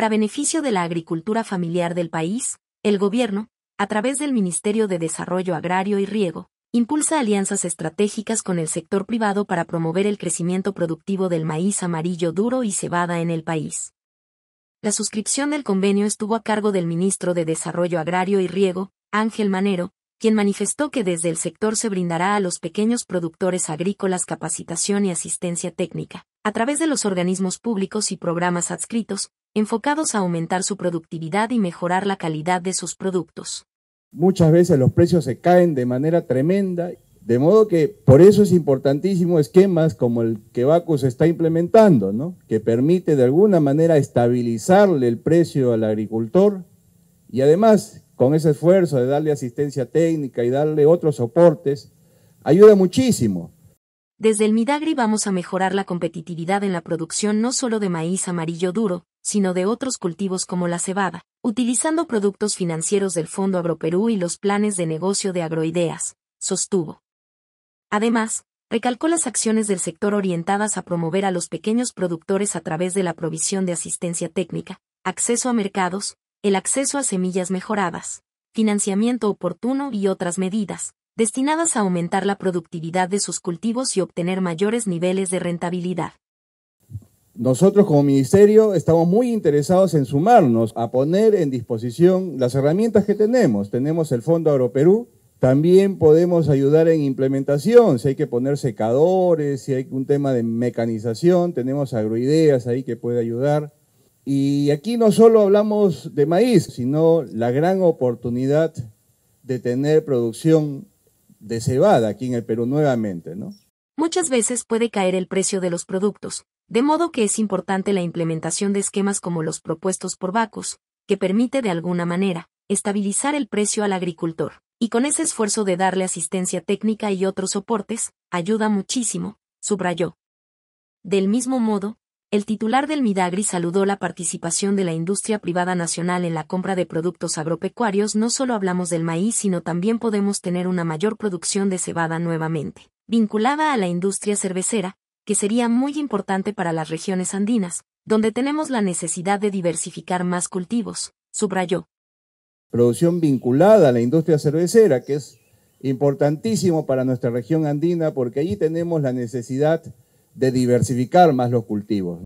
para beneficio de la agricultura familiar del país, el Gobierno, a través del Ministerio de Desarrollo Agrario y Riego, impulsa alianzas estratégicas con el sector privado para promover el crecimiento productivo del maíz amarillo duro y cebada en el país. La suscripción del convenio estuvo a cargo del ministro de Desarrollo Agrario y Riego, Ángel Manero, quien manifestó que desde el sector se brindará a los pequeños productores agrícolas capacitación y asistencia técnica, a través de los organismos públicos y programas adscritos, enfocados a aumentar su productividad y mejorar la calidad de sus productos. Muchas veces los precios se caen de manera tremenda, de modo que por eso es importantísimo esquemas como el que se está implementando, ¿no? que permite de alguna manera estabilizarle el precio al agricultor y además con ese esfuerzo de darle asistencia técnica y darle otros soportes, ayuda muchísimo desde el Midagri vamos a mejorar la competitividad en la producción no solo de maíz amarillo duro, sino de otros cultivos como la cebada, utilizando productos financieros del Fondo Agroperú y los planes de negocio de agroideas, sostuvo. Además, recalcó las acciones del sector orientadas a promover a los pequeños productores a través de la provisión de asistencia técnica, acceso a mercados, el acceso a semillas mejoradas, financiamiento oportuno y otras medidas, destinadas a aumentar la productividad de sus cultivos y obtener mayores niveles de rentabilidad. Nosotros como ministerio estamos muy interesados en sumarnos a poner en disposición las herramientas que tenemos. Tenemos el Fondo Agroperú, también podemos ayudar en implementación, si hay que poner secadores, si hay un tema de mecanización, tenemos agroideas ahí que puede ayudar. Y aquí no solo hablamos de maíz, sino la gran oportunidad de tener producción de cebada aquí en el Perú nuevamente, ¿no? Muchas veces puede caer el precio de los productos, de modo que es importante la implementación de esquemas como los propuestos por Bacos, que permite de alguna manera estabilizar el precio al agricultor, y con ese esfuerzo de darle asistencia técnica y otros soportes, ayuda muchísimo, subrayó. Del mismo modo, el titular del Midagri saludó la participación de la industria privada nacional en la compra de productos agropecuarios. No solo hablamos del maíz, sino también podemos tener una mayor producción de cebada nuevamente, vinculada a la industria cervecera, que sería muy importante para las regiones andinas, donde tenemos la necesidad de diversificar más cultivos, subrayó. Producción vinculada a la industria cervecera, que es importantísimo para nuestra región andina porque allí tenemos la necesidad de diversificar más los cultivos.